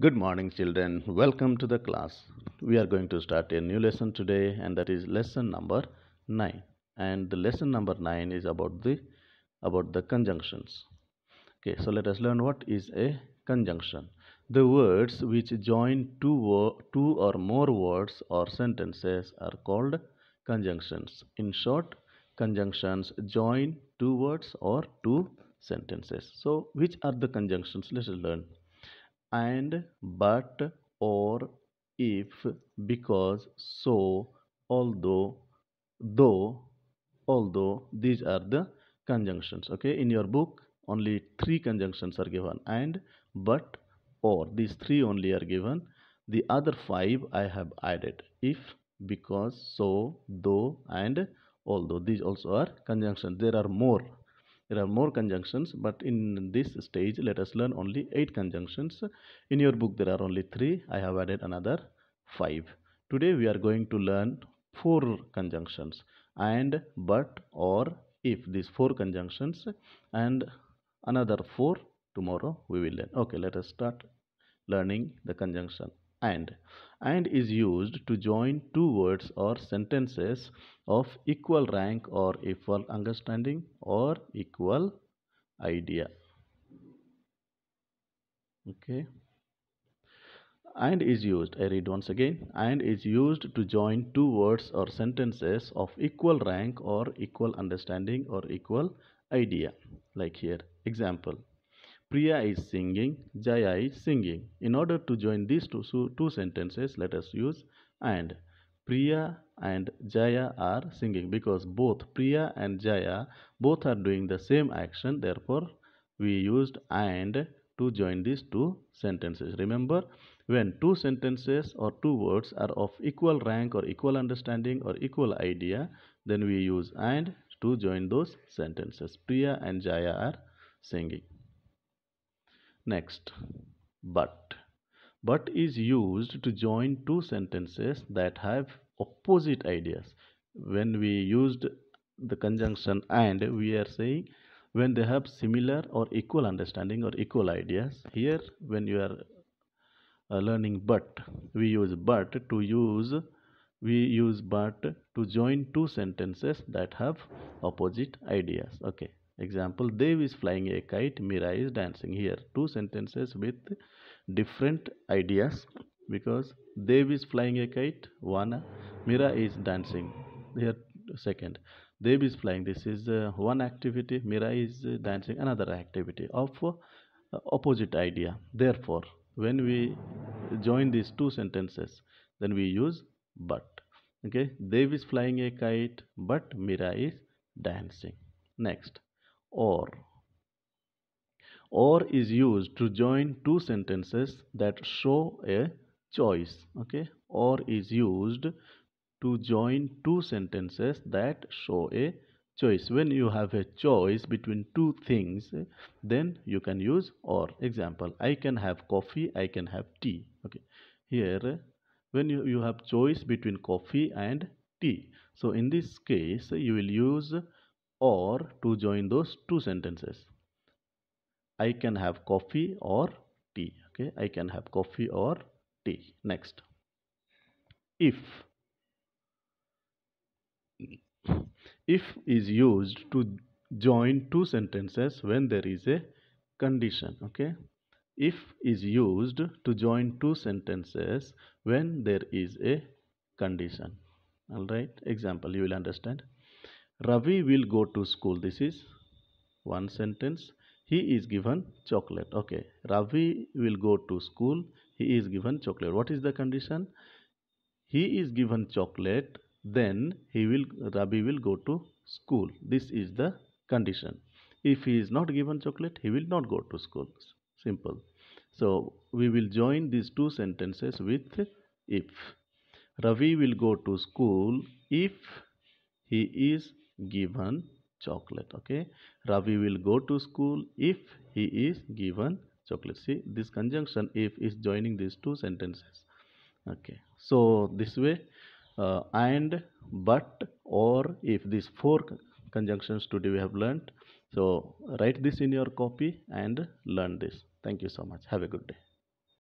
Good morning children, welcome to the class. We are going to start a new lesson today and that is lesson number 9 and the lesson number 9 is about the about the conjunctions. Okay, so let us learn what is a conjunction. The words which join two, two or more words or sentences are called conjunctions. In short, conjunctions join two words or two sentences. So which are the conjunctions? Let us learn and but or if because so although though although these are the conjunctions okay in your book only three conjunctions are given and but or these three only are given the other five i have added if because so though and although these also are conjunctions there are more there are more conjunctions but in this stage let us learn only eight conjunctions in your book there are only three i have added another five today we are going to learn four conjunctions and but or if these four conjunctions and another four tomorrow we will learn okay let us start learning the conjunction and and is used to join two words or sentences of equal rank or equal understanding or equal idea okay and is used i read once again and is used to join two words or sentences of equal rank or equal understanding or equal idea like here example Priya is singing, Jaya is singing. In order to join these two, two sentences, let us use and. Priya and Jaya are singing because both Priya and Jaya both are doing the same action. Therefore, we used and to join these two sentences. Remember, when two sentences or two words are of equal rank or equal understanding or equal idea, then we use and to join those sentences. Priya and Jaya are singing. Next, but. But is used to join two sentences that have opposite ideas. When we used the conjunction and, we are saying when they have similar or equal understanding or equal ideas. Here, when you are uh, learning but, we use but to use we use but to join two sentences that have opposite ideas okay Example, Dev is flying a kite, Mira is dancing. Here, two sentences with different ideas because Dev is flying a kite, one, Mira is dancing. Here, second, Dev is flying. This is uh, one activity, Mira is uh, dancing, another activity of uh, opposite idea. Therefore, when we join these two sentences, then we use but. Okay, Dev is flying a kite, but Mira is dancing. Next or. Or is used to join two sentences that show a choice. Okay, or is used to join two sentences that show a choice. When you have a choice between two things, then you can use or. Example, I can have coffee, I can have tea. Okay, here when you, you have choice between coffee and tea. So in this case, you will use or to join those two sentences. I can have coffee or tea. Okay, I can have coffee or tea. Next. If if is used to join two sentences when there is a condition okay if is used to join two sentences when there is a condition all right example you will understand Ravi will go to school. This is one sentence. He is given chocolate. Okay. Ravi will go to school. He is given chocolate. What is the condition? He is given chocolate. Then he will Ravi will go to school. This is the condition. If he is not given chocolate, he will not go to school. Simple. So we will join these two sentences with if. Ravi will go to school if he is given chocolate okay ravi will go to school if he is given chocolate see this conjunction if is joining these two sentences okay so this way uh, and but or if these four conjunctions today we have learned so write this in your copy and learn this thank you so much have a good day